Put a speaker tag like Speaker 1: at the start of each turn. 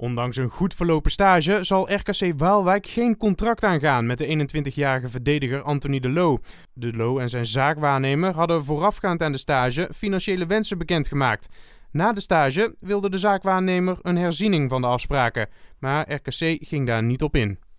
Speaker 1: Ondanks een goed verlopen stage zal RKC Waalwijk geen contract aangaan met de 21-jarige verdediger Anthony De Loo. De Loo en zijn zaakwaarnemer hadden voorafgaand aan de stage financiële wensen bekendgemaakt. Na de stage wilde de zaakwaarnemer een herziening van de afspraken, maar RKC ging daar niet op in.